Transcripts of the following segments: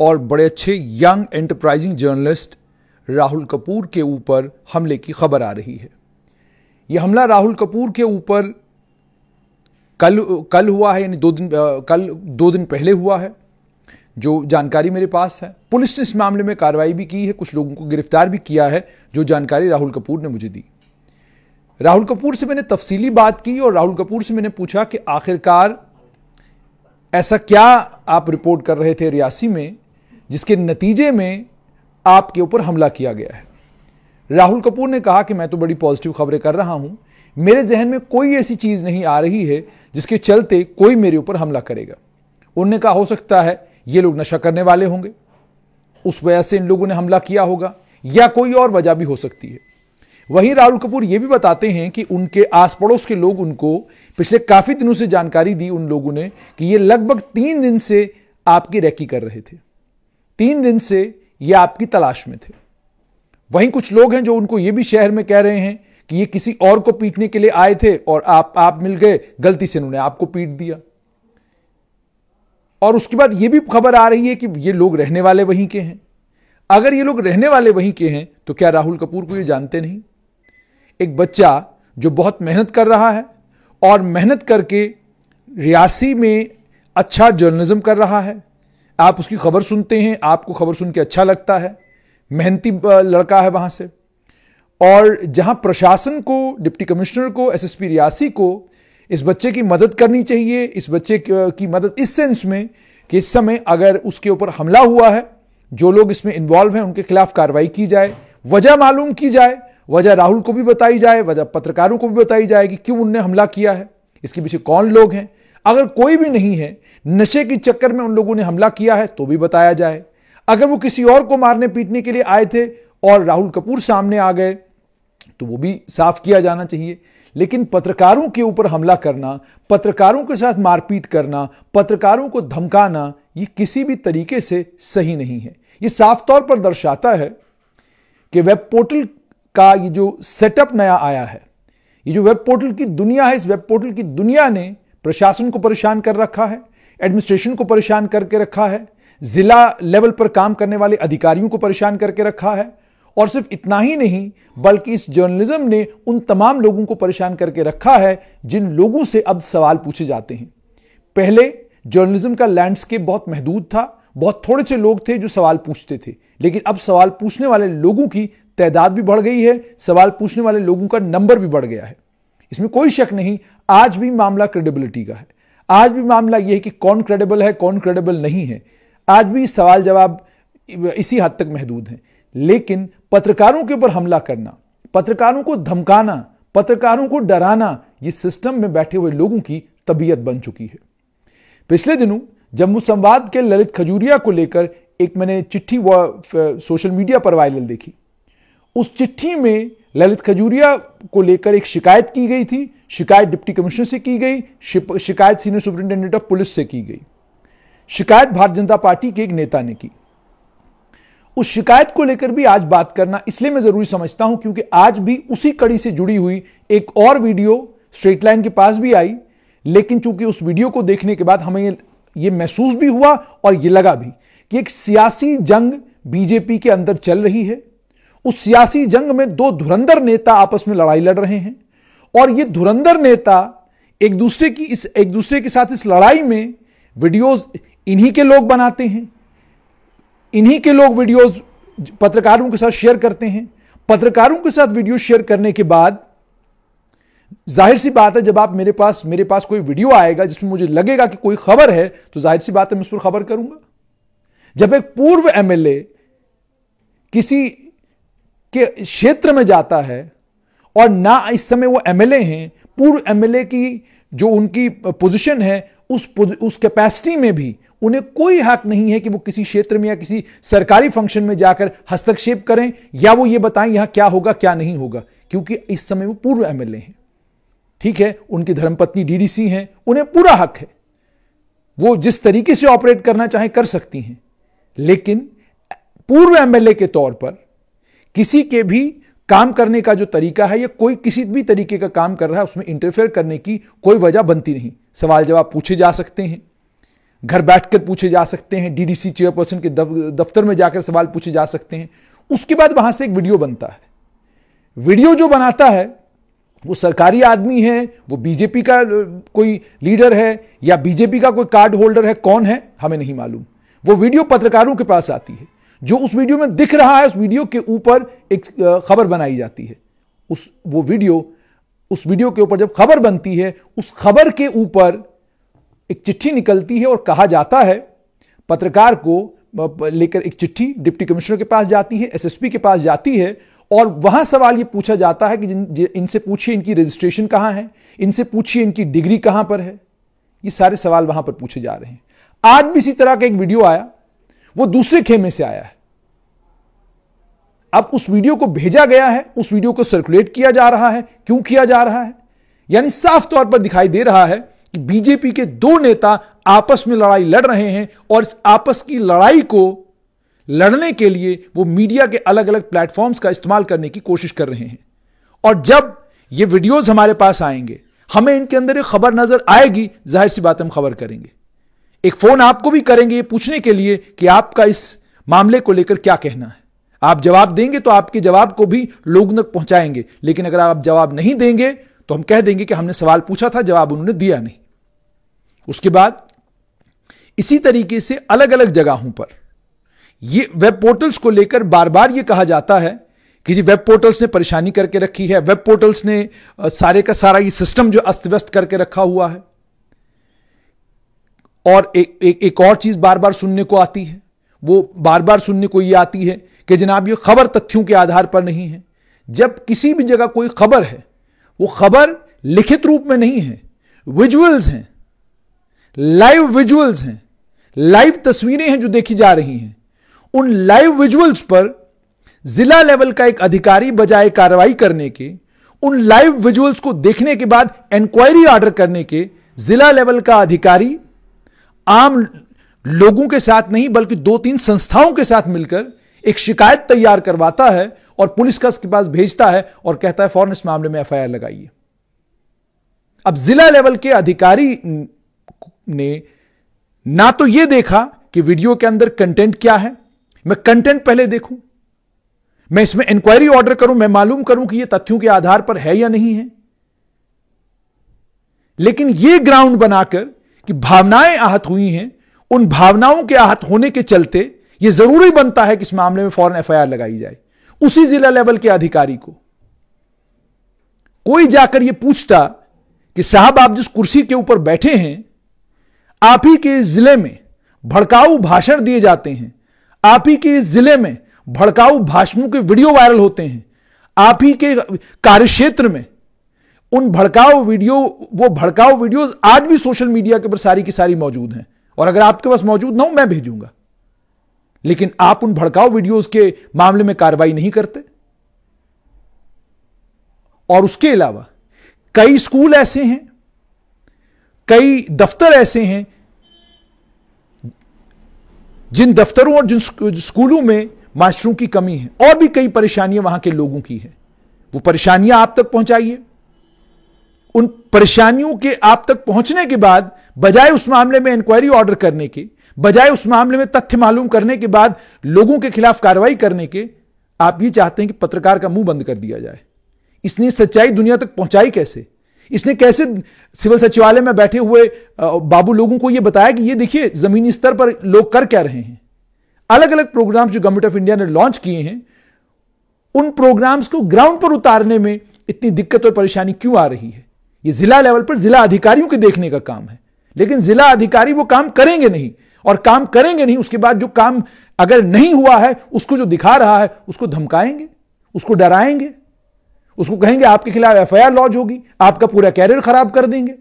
और बड़े अच्छे young enterprising journalist Rahul Kapoor के ऊपर हमले की खबर आ रही है यह हमला राहुल कपूर के ऊपर कल कल हुआ है यानी दो दिन कल दो दिन पहले हुआ है जो जानकारी मेरे पास है पुलिस ने इस मामले में कार्रवाई भी की है कुछ लोगों को गिरफ्तार भी किया है जो जानकारी राहुल कपूर ने मुझे दी राहुल कपूर से मैंने तफसीली बात की और राहुल कपूर से मैंने पूछा कि आखिरकार ऐसा क्या आप रिपोर्ट कर रहे थे रियासी में जिसके नतीजे में आपके ऊपर हमला किया गया है राहुल कपूर ने कहा कि मैं तो बड़ी पॉजिटिव खबरें कर रहा हूं मेरे जहन में कोई ऐसी चीज नहीं आ रही है जिसके चलते कोई मेरे ऊपर हमला करेगा उनने कहा हो सकता है ये लोग नशा करने वाले होंगे उस वजह से इन लोगों ने हमला किया होगा या कोई और वजह भी हो सकती है वहीं राहुल कपूर ये भी बताते हैं कि उनके आस पड़ोस के लोग उनको पिछले काफी दिनों से जानकारी दी उन लोगों ने कि ये लगभग तीन दिन से आपकी रैकी कर रहे थे तीन दिन से ये आपकी तलाश में थे वहीं कुछ लोग हैं जो उनको ये भी शहर में कह रहे हैं कि ये किसी और को पीटने के लिए आए थे और आप आप मिल गए गलती से उन्होंने आपको पीट दिया और उसके बाद ये भी खबर आ रही है कि ये लोग रहने वाले वहीं के हैं अगर ये लोग रहने वाले वहीं के हैं तो क्या राहुल कपूर को ये जानते नहीं एक बच्चा जो बहुत मेहनत कर रहा है और मेहनत करके रियासी में अच्छा जर्नलिज्म कर रहा है आप उसकी खबर सुनते हैं आपको खबर सुन के अच्छा लगता है मेहनती लड़का है वहां से और जहां प्रशासन को डिप्टी कमिश्नर को एसएसपी रियासी को इस बच्चे की मदद करनी चाहिए इस बच्चे की मदद इस सेंस में कि इस समय अगर उसके ऊपर हमला हुआ है जो लोग इसमें इन्वॉल्व हैं उनके खिलाफ कार्रवाई की जाए वजह मालूम की जाए वजह राहुल को भी बताई जाए वजह पत्रकारों को भी बताई जाए कि क्यों उनने हमला किया है इसके पीछे कौन लोग हैं अगर कोई भी नहीं है नशे के चक्कर में उन लोगों ने हमला किया है तो भी बताया जाए अगर वो किसी और को मारने पीटने के लिए आए थे और राहुल कपूर सामने आ गए तो वो भी साफ किया जाना चाहिए लेकिन पत्रकारों के ऊपर हमला करना पत्रकारों के साथ मारपीट करना पत्रकारों को धमकाना ये किसी भी तरीके से सही नहीं है ये साफ तौर पर दर्शाता है कि वेब पोर्टल का ये जो सेटअप नया आया है ये जो वेब पोर्टल की दुनिया है इस वेब पोर्टल की दुनिया ने प्रशासन को परेशान कर रखा है एडमिनिस्ट्रेशन को परेशान करके रखा है जिला लेवल पर काम करने वाले अधिकारियों को परेशान करके रखा है और सिर्फ इतना ही नहीं बल्कि इस जर्नलिज्म ने उन तमाम लोगों को परेशान करके रखा है जिन लोगों से अब सवाल पूछे जाते हैं पहले जर्नलिज्म का लैंडस्केप बहुत महदूद था बहुत थोड़े से लोग थे जो सवाल पूछते थे लेकिन अब सवाल पूछने वाले लोगों की तादाद भी बढ़ गई है सवाल पूछने वाले लोगों का नंबर भी बढ़ गया है इसमें कोई शक नहीं आज भी मामला क्रेडिबिलिटी का है आज भी मामला यह है कि कौन क्रेडिबल है कौन क्रेडिबल नहीं है आज भी सवाल जवाब इसी हद तक महदूद हैं लेकिन पत्रकारों के ऊपर हमला करना पत्रकारों को धमकाना पत्रकारों को डराना ये सिस्टम में बैठे हुए लोगों की तबीयत बन चुकी है पिछले दिनों जम्मू संवाद के ललित खजूरिया को लेकर एक मैंने चिट्ठी सोशल मीडिया पर वायरल देखी उस चिट्ठी में ललित खजूरिया को लेकर एक शिकायत की गई थी शिकायत डिप्टी कमिश्नर से की गई शिकायत सीनियर सुपरिंटेंडेंट ऑफ पुलिस से की गई शिकायत भारतीय जनता पार्टी के एक नेता ने की उस शिकायत को लेकर भी आज बात करना इसलिए मैं जरूरी समझता हूं क्योंकि आज भी उसी कड़ी से जुड़ी हुई एक और वीडियो स्ट्रेट लाइन के पास भी आई लेकिन चूंकि उस वीडियो को देखने के बाद हमें यह महसूस भी हुआ और यह लगा भी कि एक सियासी जंग बीजेपी के अंदर चल रही है उस सियासी जंग में दो धुरंधर नेता आपस में लड़ाई लड़ रहे हैं और ये धुरंधर नेता एक दूसरे की इस एक दूसरे के साथ इस लड़ाई में वीडियोस इन्हीं के लोग बनाते हैं इन्हीं के लोग वीडियोस पत्रकारों के साथ शेयर करते हैं पत्रकारों के साथ वीडियो शेयर करने के बाद जाहिर सी बात है जब आप मेरे पास मेरे पास कोई वीडियो आएगा जिसमें मुझे लगेगा कि कोई खबर है तो जाहिर सी बात है मैं उस पर खबर करूंगा जब एक पूर्व एमएलए किसी के क्षेत्र में जाता है और ना इस समय वो एमएलए हैं पूर्व एमएलए की जो उनकी पोजीशन है उस उस कैपेसिटी में भी उन्हें कोई हक नहीं है कि वो किसी क्षेत्र में या किसी सरकारी फंक्शन में जाकर हस्तक्षेप करें या वो ये बताएं यहां क्या होगा क्या नहीं होगा क्योंकि इस समय वो पूर्व एमएलए हैं ठीक है उनकी धर्मपत्नी डीडीसी हैं उन्हें पूरा हक है वो जिस तरीके से ऑपरेट करना चाहे कर सकती हैं लेकिन पूर्व एमएलए के तौर पर किसी के भी काम करने का जो तरीका है या कोई किसी भी तरीके का काम कर रहा है उसमें इंटरफेयर करने की कोई वजह बनती नहीं सवाल जवाब पूछे जा सकते हैं घर बैठकर पूछे जा सकते हैं डीडीसी चेयरपर्सन के दफ्तर में जाकर सवाल पूछे जा सकते हैं उसके बाद वहां से एक वीडियो बनता है वीडियो जो बनाता है वो सरकारी आदमी है वो बीजेपी का कोई लीडर है या बीजेपी का कोई कार्ड होल्डर है कौन है हमें नहीं मालूम वो वीडियो पत्रकारों के पास आती है जो उस वीडियो में दिख रहा है उस वीडियो के ऊपर एक खबर बनाई जाती है उस वो वीडियो उस वीडियो के ऊपर जब खबर बनती है उस खबर के ऊपर एक चिट्ठी निकलती है और कहा जाता है पत्रकार को लेकर एक चिट्ठी डिप्टी कमिश्नर के पास जाती है एसएसपी के पास जाती है और वहां सवाल ये पूछा जाता है कि इनसे पूछिए इनकी रजिस्ट्रेशन कहां है इनसे पूछिए इनकी डिग्री कहां पर है ये सारे सवाल वहां पर पूछे जा रहे हैं आज भी इसी तरह का एक वीडियो आया वो दूसरे खेमे से आया है अब उस वीडियो को भेजा गया है उस वीडियो को सर्कुलेट किया जा रहा है क्यों किया जा रहा है यानी साफ तौर पर दिखाई दे रहा है कि बीजेपी के दो नेता आपस में लड़ाई लड़ रहे हैं और इस आपस की लड़ाई को लड़ने के लिए वो मीडिया के अलग अलग प्लेटफॉर्म्स का इस्तेमाल करने की कोशिश कर रहे हैं और जब ये वीडियोस हमारे पास आएंगे हमें इनके अंदर एक खबर नजर आएगी जाहिर सी बात हम खबर करेंगे एक फोन आपको भी करेंगे पूछने के लिए कि आपका इस मामले को लेकर क्या कहना है आप जवाब देंगे तो आपके जवाब को भी लोगों तक पहुंचाएंगे लेकिन अगर आप जवाब नहीं देंगे तो हम कह देंगे कि हमने सवाल पूछा था जवाब उन्होंने दिया नहीं उसके बाद इसी तरीके से अलग अलग जगहों पर ये वेब पोर्टल्स को लेकर बार बार ये कहा जाता है कि जी वेब पोर्टल्स ने परेशानी करके रखी है वेब पोर्टल्स ने सारे का सारा ये सिस्टम जो अस्त व्यस्त करके रखा हुआ है और एक एक, एक और चीज़ बार बार सुनने को आती है वो बार बार सुनने को ये आती है कि जनाब ये खबर तथ्यों के आधार पर नहीं है जब किसी भी जगह कोई खबर है वो खबर लिखित रूप में नहीं है विजुअल्स हैं लाइव विजुअल्स हैं लाइव तस्वीरें हैं जो देखी जा रही हैं उन लाइव विजुअल्स पर जिला लेवल का एक अधिकारी बजाय कार्रवाई करने के उन लाइव विजुअल्स को देखने के बाद एंक्वायरी ऑर्डर करने के जिला लेवल का अधिकारी आम लोगों के साथ नहीं बल्कि दो तीन संस्थाओं के साथ मिलकर एक शिकायत तैयार करवाता है और पुलिस का उसके पास भेजता है और कहता है फौरन इस मामले में एफआईआर लगाइए अब जिला लेवल के अधिकारी ने ना तो यह देखा कि वीडियो के अंदर कंटेंट क्या है मैं कंटेंट पहले देखूं मैं इसमें इंक्वायरी ऑर्डर करूं मैं मालूम करूं कि यह तथ्यों के आधार पर है या नहीं है लेकिन यह ग्राउंड बनाकर कि भावनाएं आहत हुई हैं उन भावनाओं के आहत होने के चलते यह जरूरी बनता है कि इस मामले में फौरन एफआईआर लगाई जाए उसी जिला लेवल के अधिकारी को कोई जाकर यह पूछता कि साहब आप जिस कुर्सी के ऊपर बैठे हैं आप ही के जिले में भड़काऊ भाषण दिए जाते हैं आप ही के जिले में भड़काऊ भाषणों के वीडियो वायरल होते हैं आप ही के कार्यक्षेत्र में उन भड़काऊ वीडियो वो भड़काऊ वीडियोस आज भी सोशल मीडिया के ऊपर सारी की सारी मौजूद हैं और अगर आपके पास मौजूद ना हो मैं भेजूंगा लेकिन आप उन भड़काऊ वीडियोस के मामले में कार्रवाई नहीं करते और उसके अलावा कई स्कूल ऐसे हैं कई दफ्तर ऐसे हैं जिन दफ्तरों और जिन स्कूलों में मास्टरों की कमी है और भी कई परेशानियां वहां के लोगों की है वो परेशानियां आप तक पहुंचाइए उन परेशानियों के आप तक पहुंचने के बाद बजाय उस मामले में इंक्वायरी ऑर्डर करने के बजाय उस मामले में तथ्य मालूम करने के बाद लोगों के खिलाफ कार्रवाई करने के आप ये चाहते हैं कि पत्रकार का मुंह बंद कर दिया जाए इसने सच्चाई दुनिया तक पहुंचाई कैसे इसने कैसे सिविल सचिवालय में बैठे हुए बाबू लोगों को यह बताया कि ये देखिए जमीनी स्तर पर लोग कर क्या रहे हैं अलग अलग प्रोग्राम्स जो गवर्नमेंट ऑफ इंडिया ने लॉन्च किए हैं उन प्रोग्राम्स को ग्राउंड पर उतारने में इतनी दिक्कत और परेशानी क्यों आ रही है ये जिला लेवल पर जिला अधिकारियों के देखने का काम है लेकिन जिला अधिकारी वो काम करेंगे नहीं और काम करेंगे नहीं उसके बाद जो काम अगर नहीं हुआ है उसको जो दिखा रहा है उसको धमकाएंगे उसको डराएंगे उसको कहेंगे आपके खिलाफ एफ आई लॉज होगी आपका पूरा कैरियर खराब कर देंगे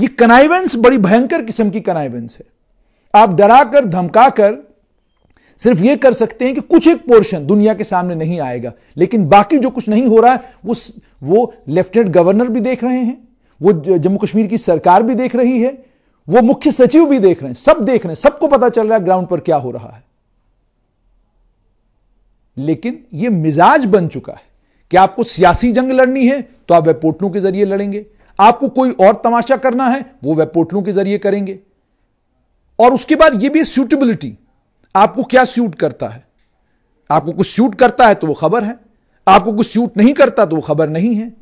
ये कनाइवेंस बड़ी भयंकर किस्म की कनाइवेंस है आप डराकर धमकाकर सिर्फ ये कर सकते हैं कि कुछ एक पोर्शन दुनिया के सामने नहीं आएगा लेकिन बाकी जो कुछ नहीं हो रहा है वो वो लेफ्टिनेंट गवर्नर भी देख रहे हैं वो जम्मू कश्मीर की सरकार भी देख रही है वो मुख्य सचिव भी देख रहे हैं सब देख रहे हैं सबको पता चल रहा है ग्राउंड पर क्या हो रहा है लेकिन यह मिजाज बन चुका है कि आपको सियासी जंग लड़नी है तो आप वेब पोर्टलों के जरिए लड़ेंगे आपको कोई और तमाशा करना है वो वेब पोर्टलों के जरिए करेंगे और उसके बाद यह भी सूटेबिलिटी आपको क्या सूट करता है आपको कुछ सूट करता है तो वो खबर है आपको कुछ सूट नहीं करता तो वो खबर नहीं है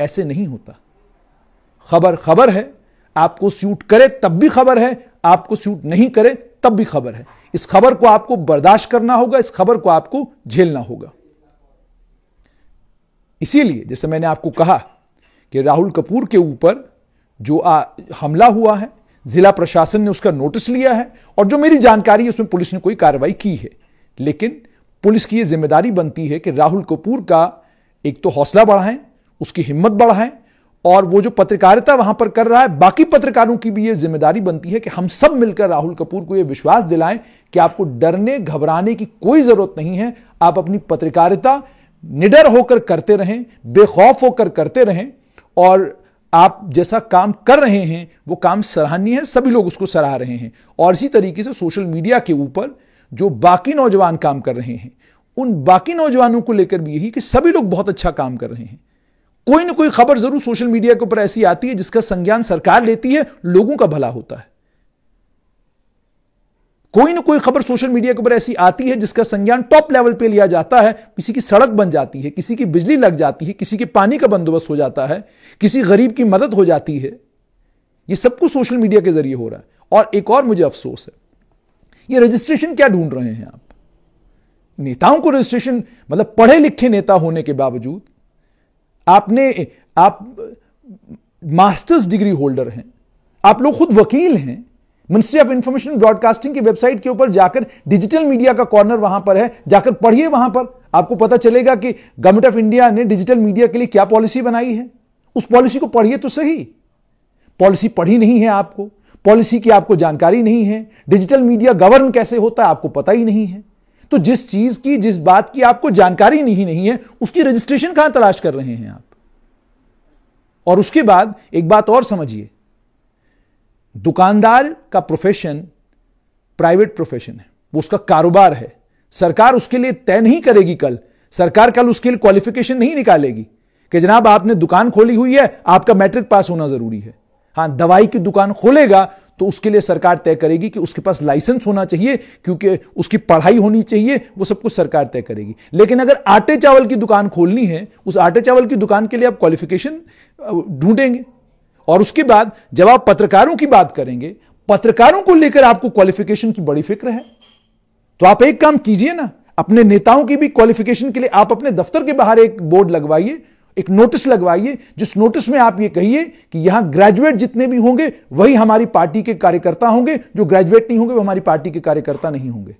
ऐसे नहीं होता खबर खबर है आपको सूट करे तब भी खबर है आपको सूट नहीं करे तब भी खबर है इस खबर को आपको बर्दाश्त करना होगा इस खबर को आपको झेलना होगा इसीलिए जैसे मैंने आपको कहा कि राहुल कपूर के ऊपर जो आ, हमला हुआ है जिला प्रशासन ने उसका नोटिस लिया है और जो मेरी जानकारी है उसमें पुलिस ने कोई कार्रवाई की है लेकिन पुलिस की यह जिम्मेदारी बनती है कि राहुल कपूर का एक तो हौसला बढ़ाएं उसकी हिम्मत बढ़ाएं और वो जो पत्रकारिता वहां पर कर रहा है बाकी पत्रकारों की भी ये जिम्मेदारी बनती है कि हम सब मिलकर राहुल कपूर को ये विश्वास दिलाएं कि आपको डरने घबराने की कोई जरूरत नहीं है आप अपनी पत्रकारिता निडर होकर करते रहें बेखौफ होकर करते रहें और आप जैसा काम कर रहे हैं वो काम सराहनीय है सभी लोग उसको सराह रहे हैं और इसी तरीके से सोशल मीडिया के ऊपर जो बाकी नौजवान काम कर रहे हैं उन बाकी नौजवानों को लेकर भी यही कि सभी लोग बहुत अच्छा काम कर रहे हैं कोई ना कोई खबर जरूर सोशल मीडिया के ऊपर ऐसी आती है जिसका संज्ञान सरकार लेती है लोगों का भला होता है कोई ना कोई खबर सोशल मीडिया के ऊपर ऐसी आती है जिसका संज्ञान टॉप लेवल पे लिया जाता है किसी की सड़क बन जाती है किसी की बिजली लग जाती है किसी के पानी का बंदोबस्त हो जाता है किसी गरीब की मदद हो जाती है ये सब कुछ सोशल मीडिया के जरिए हो रहा है और एक और मुझे अफसोस है ये रजिस्ट्रेशन क्या ढूंढ रहे हैं आप नेताओं को रजिस्ट्रेशन मतलब पढ़े लिखे नेता होने के बावजूद आपने आप मास्टर्स डिग्री होल्डर हैं आप लोग खुद वकील हैं मिनिस्ट्री ऑफ इंफॉर्मेशन ब्रॉडकास्टिंग की वेबसाइट के ऊपर जाकर डिजिटल मीडिया का कॉर्नर वहां पर है जाकर पढ़िए वहां पर आपको पता चलेगा कि गवर्नमेंट ऑफ इंडिया ने डिजिटल मीडिया के लिए क्या पॉलिसी बनाई है उस पॉलिसी को पढ़िए तो सही पॉलिसी पढ़ी नहीं है आपको पॉलिसी की आपको जानकारी नहीं है डिजिटल मीडिया गवर्न कैसे होता है आपको पता ही नहीं है तो जिस चीज की जिस बात की आपको जानकारी नहीं नहीं है उसकी रजिस्ट्रेशन कहां तलाश कर रहे हैं आप और उसके बाद एक बात और समझिए दुकानदार का प्रोफेशन प्राइवेट प्रोफेशन है वो उसका कारोबार है सरकार उसके लिए तय नहीं करेगी कल सरकार कल उसके लिए क्वालिफिकेशन नहीं निकालेगी कि जनाब आपने दुकान खोली हुई है आपका मैट्रिक पास होना जरूरी है हाँ दवाई की दुकान खोलेगा तो उसके लिए सरकार तय करेगी कि उसके पास लाइसेंस होना चाहिए क्योंकि उसकी पढ़ाई होनी चाहिए वो सब कुछ सरकार तय करेगी लेकिन अगर आटे चावल की दुकान खोलनी है उस आटे चावल की दुकान के लिए आप क्वालिफिकेशन ढूंढेंगे और उसके बाद जब आप पत्रकारों की बात करेंगे पत्रकारों को लेकर आपको क्वालिफिकेशन की बड़ी फिक्र है तो आप एक काम कीजिए ना अपने नेताओं की भी क्वालिफिकेशन के लिए आप अपने दफ्तर के बाहर एक बोर्ड लगवाइए एक नोटिस लगवाइए जिस नोटिस में आप ये कहिए कि यहां ग्रेजुएट जितने भी होंगे वही हमारी पार्टी के कार्यकर्ता होंगे जो ग्रेजुएट नहीं होंगे वो हमारी पार्टी के कार्यकर्ता नहीं होंगे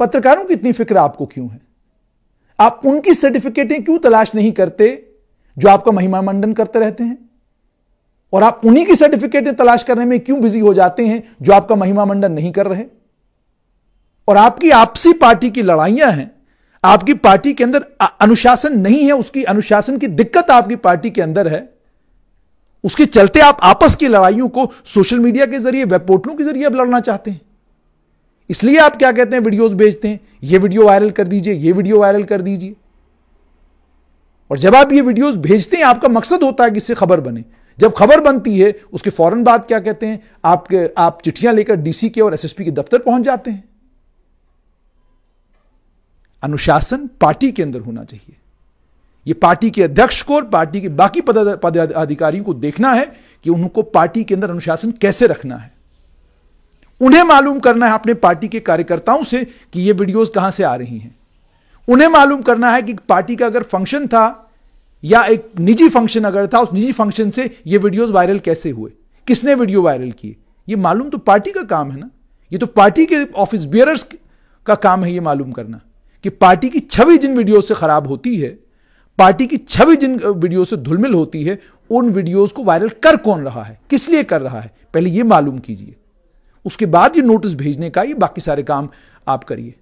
पत्रकारों की इतनी फिक्र आपको क्यों है आप उनकी सर्टिफिकेटें क्यों तलाश नहीं करते जो आपका महिमा मंडन करते रहते हैं और आप उन्हीं की सर्टिफिकेटें तलाश करने में क्यों बिजी हो जाते हैं जो आपका महिमा मंडन नहीं कर रहे और आपकी आपसी पार्टी की लड़ाइयां हैं आपकी पार्टी के अंदर अनुशासन नहीं है उसकी अनुशासन की दिक्कत आपकी पार्टी के अंदर है उसके चलते आप आपस की लड़ाइयों को सोशल मीडिया के जरिए वेब पोर्टलों के जरिए अब लड़ना चाहते हैं इसलिए आप क्या कहते हैं वीडियोस भेजते हैं ये वीडियो वायरल कर दीजिए ये वीडियो वायरल कर दीजिए और जब आप ये वीडियोस भेजते हैं आपका मकसद होता है कि इससे खबर बने जब खबर बनती है उसके फौरन बाद क्या कहते हैं आपके आप चिट्ठियां लेकर डीसी के और एसएसपी के दफ्तर पहुंच जाते हैं अनुशासन पार्टी के अंदर होना चाहिए ये पार्टी के अध्यक्ष को और पार्टी के बाकी पदाधिकारियों को देखना है कि उनको पार्टी के अंदर अनुशासन कैसे रखना है उन्हें मालूम करना है अपने पार्टी के कार्यकर्ताओं से कि ये वीडियोस कहां से आ रही हैं उन्हें मालूम करना है कि पार्टी का अगर फंक्शन था या एक निजी फंक्शन अगर था उस निजी फंक्शन से ये वीडियोस वायरल कैसे हुए किसने वीडियो वायरल किए ये मालूम तो पार्टी का काम है ना ये तो पार्टी के ऑफिस बियरर्स का काम है ये मालूम करना कि पार्टी की छवि जिन वीडियो से खराब होती है पार्टी की छवि जिन वीडियो से धुलमिल होती है उन वीडियोज को वायरल कर कौन रहा है किस लिए कर रहा है पहले ये मालूम कीजिए उसके बाद ये नोटिस भेजने का ये बाकी सारे काम आप करिए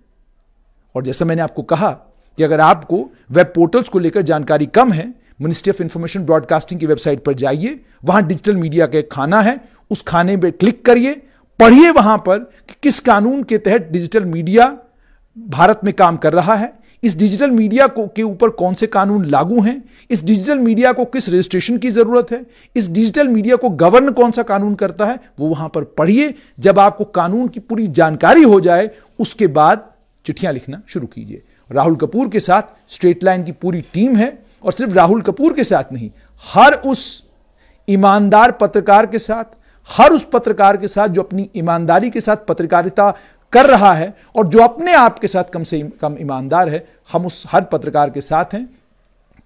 और जैसे मैंने आपको कहा कि अगर आपको वेब पोर्टल्स को लेकर जानकारी कम है मिनिस्ट्री ऑफ इंफॉर्मेशन ब्रॉडकास्टिंग की वेबसाइट पर जाइए वहां डिजिटल मीडिया का एक खाना है उस खाने पर क्लिक करिए पढ़िए वहां पर कि किस कानून के तहत डिजिटल मीडिया भारत में काम कर रहा है इस डिजिटल मीडिया को के ऊपर कौन से कानून लागू हैं इस डिजिटल मीडिया को किस रजिस्ट्रेशन की जरूरत है इस डिजिटल मीडिया को गवर्न कौन सा कानून करता है वो वहां पर पढ़िए जब आपको कानून की पूरी जानकारी हो जाए उसके बाद चिट्ठियां लिखना शुरू कीजिए राहुल कपूर के साथ स्ट्रेट लाइन की पूरी टीम है और सिर्फ राहुल कपूर के साथ नहीं हर उस ईमानदार पत्रकार के साथ हर उस पत्रकार के साथ जो अपनी ईमानदारी के साथ पत्रकारिता कर रहा है और जो अपने आप के साथ कम से कम ईमानदार है हम उस हर पत्रकार के साथ हैं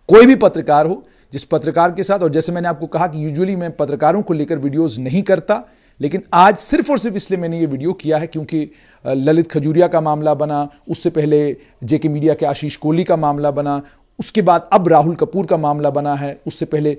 कोई भी पत्रकार हो जिस पत्रकार के साथ और जैसे मैंने आपको कहा कि यूजुअली मैं पत्रकारों को लेकर वीडियोस नहीं करता लेकिन आज सिर्फ और सिर्फ इसलिए मैंने ये वीडियो किया है क्योंकि ललित खजूरिया का मामला बना उससे पहले जेके मीडिया के आशीष कोहली का मामला बना उसके बाद अब राहुल कपूर का मामला बना है उससे पहले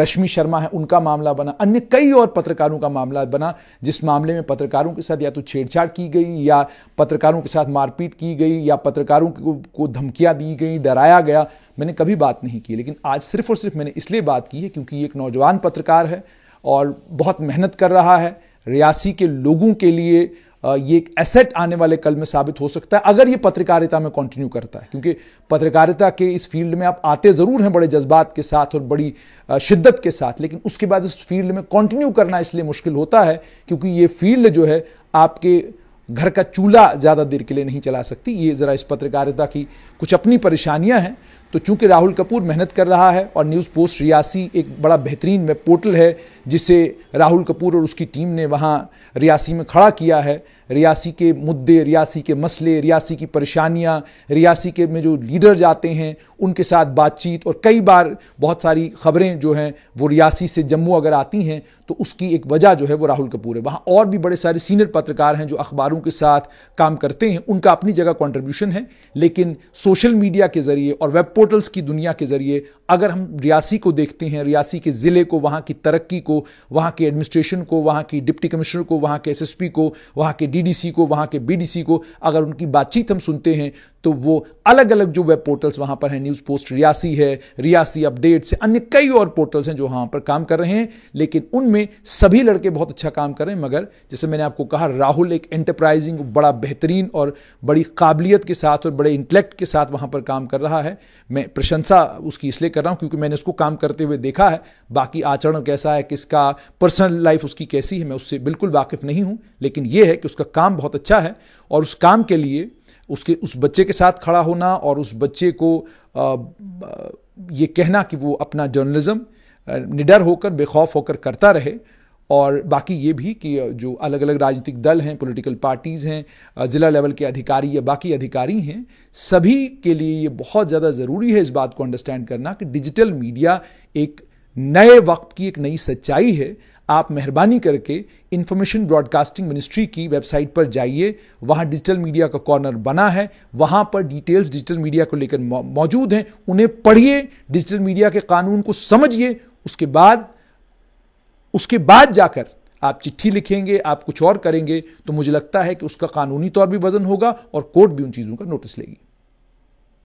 रश्मि शर्मा है उनका मामला बना अन्य कई और पत्रकारों का मामला बना जिस मामले में पत्रकारों के साथ या तो छेड़छाड़ की गई या पत्रकारों के साथ मारपीट की गई या पत्रकारों को धमकियां दी गई डराया गया मैंने कभी बात नहीं की लेकिन आज सिर्फ और सिर्फ मैंने इसलिए बात की है क्योंकि एक नौजवान पत्रकार है और बहुत मेहनत कर रहा है रियासी के लोगों के लिए ये एक एसेट आने वाले कल में साबित हो सकता है अगर ये पत्रकारिता में कंटिन्यू करता है क्योंकि पत्रकारिता के इस फील्ड में आप आते ज़रूर हैं बड़े जज्बात के साथ और बड़ी शिद्दत के साथ लेकिन उसके बाद इस फील्ड में कंटिन्यू करना इसलिए मुश्किल होता है क्योंकि ये फील्ड जो है आपके घर का चूल्हा ज़्यादा देर के लिए नहीं चला सकती ये ज़रा इस पत्रकारिता की कुछ अपनी परेशानियाँ हैं तो चूंकि राहुल कपूर मेहनत कर रहा है और न्यूज़ पोस्ट रियासी एक बड़ा बेहतरीन वेब पोर्टल है जिसे राहुल कपूर और उसकी टीम ने वहाँ रियासी में खड़ा किया है रियासी के मुद्दे रियासी के मसले रियासी की परेशानियां रियासी के में जो लीडर जाते हैं उनके साथ बातचीत और कई बार बहुत सारी खबरें जो हैं वो रियासी से जम्मू अगर आती हैं तो उसकी एक वजह जो है वो राहुल कपूर है वहाँ और भी बड़े सारे सीनियर पत्रकार हैं जो अखबारों के साथ काम करते हैं उनका अपनी जगह कॉन्ट्रीब्यूशन है लेकिन सोशल मीडिया के ज़रिए और वेब पोर्टल्स की दुनिया के ज़रिए अगर हम रियासी को देखते हैं रियासी के ज़िले को वहाँ की तरक्की को वहाँ के एडमिनिस्ट्रेशन को वहाँ की डिप्टी कमिश्नर को वहाँ के एस को वहाँ के डी टीडीसी को वहां के बीडीसी को अगर उनकी बातचीत हम सुनते हैं तो वो अलग अलग जो वेब पोर्टल्स वहां पर हैं न्यूज पोस्ट रियासी है रियासी अपडेट्स है अन्य कई और पोर्टल्स हैं जो वहां पर काम कर रहे हैं लेकिन उनमें सभी लड़के बहुत अच्छा काम कर रहे हैं मगर जैसे मैंने आपको कहा राहुल एक एंटरप्राइजिंग बड़ा बेहतरीन और बड़ी काबिलियत के साथ और बड़े इंटलेक्ट के साथ वहां पर काम कर रहा है मैं प्रशंसा उसकी इसलिए कर रहा हूं क्योंकि मैंने उसको काम करते हुए देखा है बाकी आचरण कैसा है किसका पर्सनल लाइफ उसकी कैसी है मैं उससे बिल्कुल वाकिफ नहीं हूं लेकिन यह है कि उसका काम बहुत अच्छा है और उस काम के लिए उसके उस बच्चे के साथ खड़ा होना और उस बच्चे को आ, ये कहना कि वो अपना जर्नलिज़्म निडर होकर बेखौफ होकर करता रहे और बाकी ये भी कि जो अलग अलग राजनीतिक दल हैं पॉलिटिकल पार्टीज़ हैं ज़िला लेवल के अधिकारी या बाकी अधिकारी हैं सभी के लिए ये बहुत ज़्यादा ज़रूरी है इस बात को अंडरस्टैंड करना कि डिजिटल मीडिया एक नए वक्त की एक नई सच्चाई है आप मेहरबानी करके इन्फॉर्मेशन ब्रॉडकास्टिंग मिनिस्ट्री की वेबसाइट पर जाइए वहाँ डिजिटल मीडिया का कॉर्नर बना है वहाँ पर डिटेल्स डिजिटल मीडिया को लेकर मौजूद हैं उन्हें पढ़िए डिजिटल मीडिया के कानून को समझिए उसके बाद उसके बाद जाकर आप चिट्ठी लिखेंगे आप कुछ और करेंगे तो मुझे लगता है कि उसका कानूनी तौर भी वजन होगा और कोर्ट भी उन चीज़ों का नोटिस लेगी